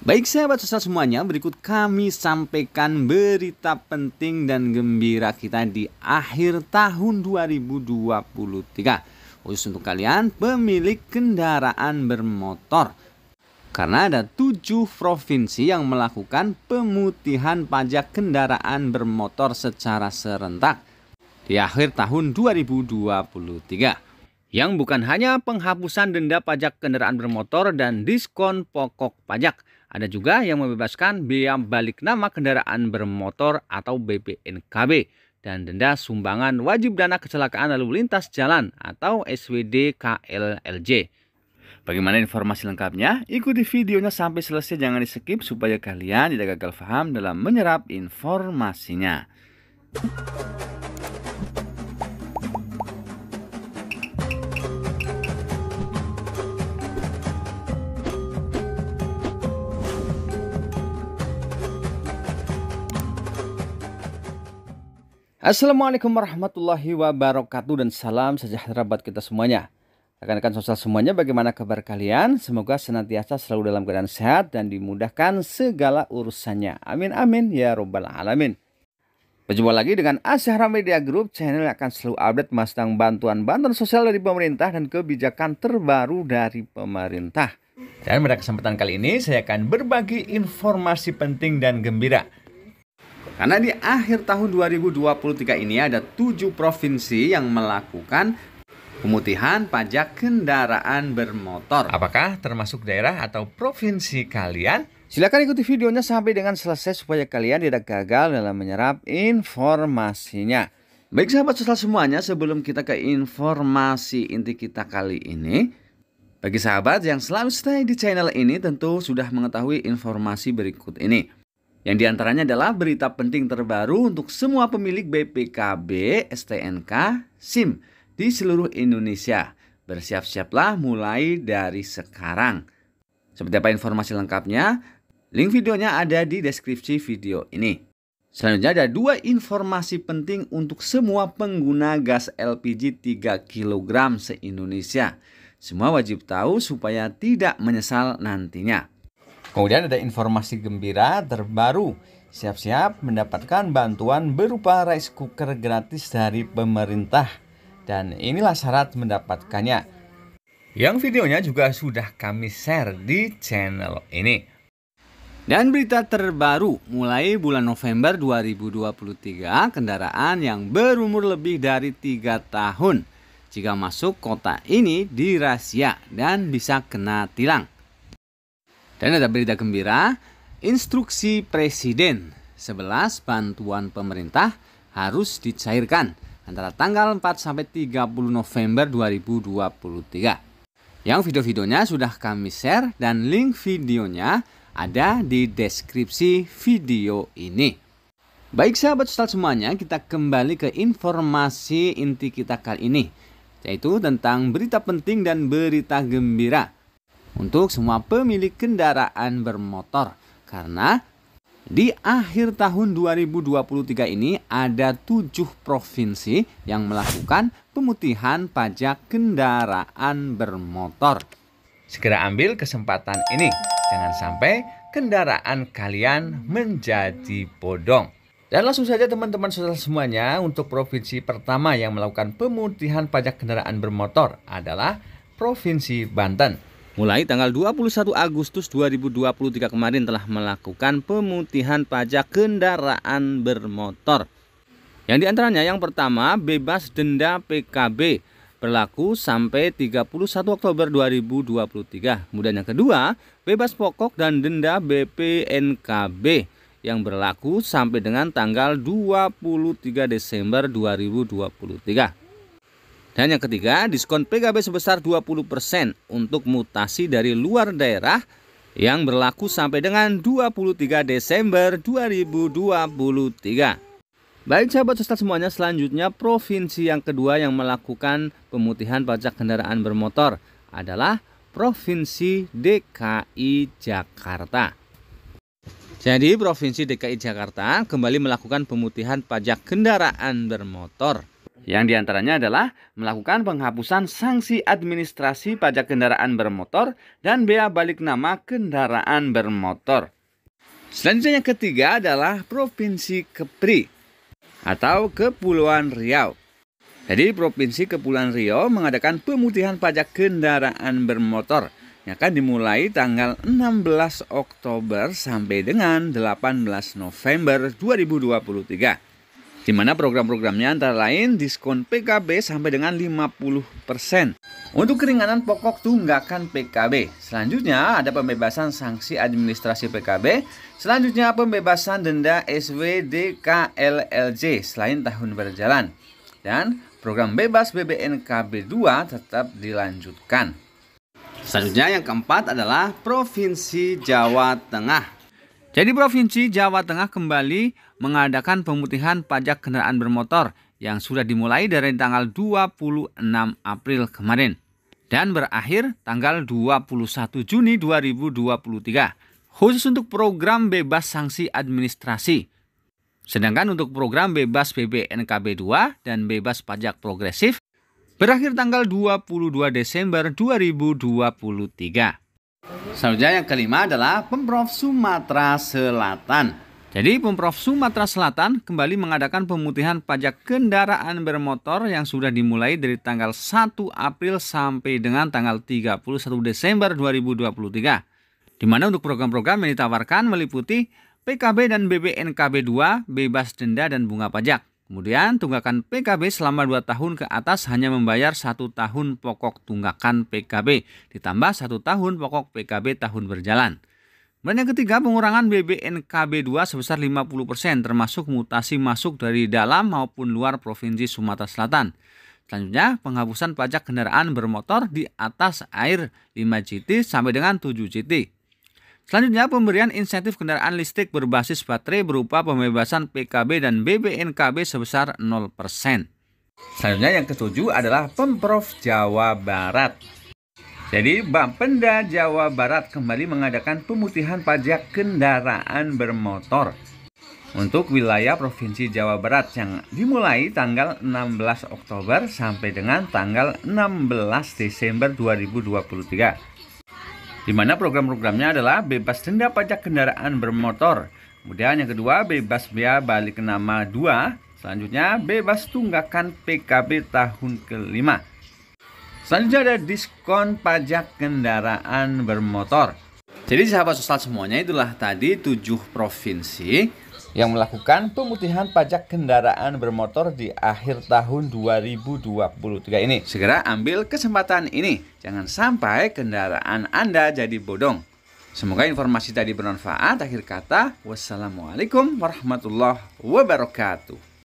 Baik sahabat sosial semuanya, berikut kami sampaikan berita penting dan gembira kita di akhir tahun 2023. Khusus untuk kalian pemilik kendaraan bermotor. Karena ada tujuh provinsi yang melakukan pemutihan pajak kendaraan bermotor secara serentak di akhir tahun 2023 yang bukan hanya penghapusan denda pajak kendaraan bermotor dan diskon pokok pajak, ada juga yang membebaskan biaya balik nama kendaraan bermotor atau BPNKB dan denda sumbangan wajib dana kecelakaan lalu lintas jalan atau SWD KLLJ. Bagaimana informasi lengkapnya? Ikuti videonya sampai selesai jangan di skip supaya kalian tidak gagal paham dalam menyerap informasinya. Assalamualaikum warahmatullahi wabarakatuh dan salam sejahtera buat kita semuanya. Rekan-rekan sosial semuanya bagaimana kabar kalian? Semoga senantiasa selalu dalam keadaan sehat dan dimudahkan segala urusannya. Amin amin ya robbal alamin. Berjumpa lagi dengan Asyhara Media Group, channel yang akan selalu update mas tentang bantuan-bantuan sosial dari pemerintah dan kebijakan terbaru dari pemerintah. Dan pada kesempatan kali ini saya akan berbagi informasi penting dan gembira karena di akhir tahun 2023 ini ada tujuh provinsi yang melakukan pemutihan pajak kendaraan bermotor. Apakah termasuk daerah atau provinsi kalian? Silahkan ikuti videonya sampai dengan selesai supaya kalian tidak gagal dalam menyerap informasinya. Baik sahabat sosial semuanya, sebelum kita ke informasi inti kita kali ini, bagi sahabat yang selalu stay di channel ini tentu sudah mengetahui informasi berikut ini. Yang diantaranya adalah berita penting terbaru untuk semua pemilik BPKB, STNK, SIM di seluruh Indonesia. Bersiap-siaplah mulai dari sekarang. Seperti apa informasi lengkapnya? Link videonya ada di deskripsi video ini. Selanjutnya ada dua informasi penting untuk semua pengguna gas LPG 3 kg se-Indonesia. Semua wajib tahu supaya tidak menyesal nantinya. Kemudian ada informasi gembira terbaru. Siap-siap mendapatkan bantuan berupa rice cooker gratis dari pemerintah. Dan inilah syarat mendapatkannya. Yang videonya juga sudah kami share di channel ini. Dan berita terbaru, mulai bulan November 2023, kendaraan yang berumur lebih dari 3 tahun jika masuk kota ini dirahasia dan bisa kena tilang. Dan ada berita gembira, instruksi Presiden 11 bantuan pemerintah harus dicairkan antara tanggal 4 sampai 30 November 2023. Yang video-videonya sudah kami share dan link videonya ada di deskripsi video ini. Baik sahabat Ustaz semuanya, kita kembali ke informasi inti kita kali ini, yaitu tentang berita penting dan berita gembira untuk semua pemilik kendaraan bermotor karena di akhir tahun 2023 ini ada tujuh provinsi yang melakukan pemutihan pajak kendaraan bermotor. Segera ambil kesempatan ini, jangan sampai kendaraan kalian menjadi bodong. Dan langsung saja teman-teman saudara semuanya untuk provinsi pertama yang melakukan pemutihan pajak kendaraan bermotor adalah Provinsi Banten mulai tanggal 21 Agustus 2023 kemarin telah melakukan pemutihan pajak kendaraan bermotor. Yang diantaranya yang pertama bebas denda PKB berlaku sampai 31 Oktober 2023. Kemudian yang kedua bebas pokok dan denda BPNKB yang berlaku sampai dengan tanggal 23 Desember 2023. Dan yang ketiga, diskon PKB sebesar 20% untuk mutasi dari luar daerah yang berlaku sampai dengan 23 Desember 2023. Baik sahabat sesat semuanya, selanjutnya provinsi yang kedua yang melakukan pemutihan pajak kendaraan bermotor adalah Provinsi DKI Jakarta. Jadi Provinsi DKI Jakarta kembali melakukan pemutihan pajak kendaraan bermotor. Yang diantaranya adalah melakukan penghapusan sanksi administrasi pajak kendaraan bermotor dan bea balik nama kendaraan bermotor. Selanjutnya yang ketiga adalah Provinsi Kepri atau Kepulauan Riau. Jadi Provinsi Kepulauan Riau mengadakan pemutihan pajak kendaraan bermotor yang akan dimulai tanggal 16 Oktober sampai dengan 18 November 2023 di mana program-programnya antara lain diskon PKB sampai dengan 50%. Untuk keringanan pokok tunggakan PKB, selanjutnya ada pembebasan sanksi administrasi PKB, selanjutnya pembebasan denda SWDKLLJ selain tahun berjalan. Dan program bebas BBNKB 2 tetap dilanjutkan. Selanjutnya yang keempat adalah Provinsi Jawa Tengah. Jadi Provinsi Jawa Tengah kembali mengadakan pemutihan pajak kendaraan bermotor yang sudah dimulai dari tanggal 26 April kemarin dan berakhir tanggal 21 Juni 2023 khusus untuk program bebas sanksi administrasi. Sedangkan untuk program bebas bbnkb 2 dan bebas pajak progresif berakhir tanggal 22 Desember 2023. Selanjutnya yang kelima adalah Pemprov Sumatera Selatan. Jadi Pemprov Sumatera Selatan kembali mengadakan pemutihan pajak kendaraan bermotor yang sudah dimulai dari tanggal 1 April sampai dengan tanggal 31 Desember 2023. Di mana untuk program-program yang ditawarkan meliputi PKB dan BBNKB 2 bebas denda dan bunga pajak. Kemudian tunggakan PKB selama 2 tahun ke atas hanya membayar satu tahun pokok tunggakan PKB ditambah satu tahun pokok PKB tahun berjalan. Kemudian yang ketiga pengurangan BBNKB 2 sebesar 50% termasuk mutasi masuk dari dalam maupun luar Provinsi Sumatera Selatan. Selanjutnya, penghapusan pajak kendaraan bermotor di atas air 5 GT sampai dengan 7 GT. Selanjutnya pemberian insentif kendaraan listrik berbasis baterai berupa pembebasan PKB dan BBNKB sebesar 0%. Selanjutnya yang ketujuh adalah Pemprov Jawa Barat. Jadi Bapenda Jawa Barat kembali mengadakan pemutihan pajak kendaraan bermotor untuk wilayah Provinsi Jawa Barat yang dimulai tanggal 16 Oktober sampai dengan tanggal 16 Desember 2023 di mana program-programnya adalah bebas denda pajak kendaraan bermotor. Kemudian yang kedua bebas bea balik nama 2, selanjutnya bebas tunggakan PKB tahun kelima. Selanjutnya ada diskon pajak kendaraan bermotor. Jadi sahabat sosial semuanya itulah tadi 7 provinsi yang melakukan pemutihan pajak kendaraan bermotor di akhir tahun 2023 ini. Segera ambil kesempatan ini. Jangan sampai kendaraan Anda jadi bodong. Semoga informasi tadi bermanfaat. Akhir kata, wassalamualaikum warahmatullahi wabarakatuh.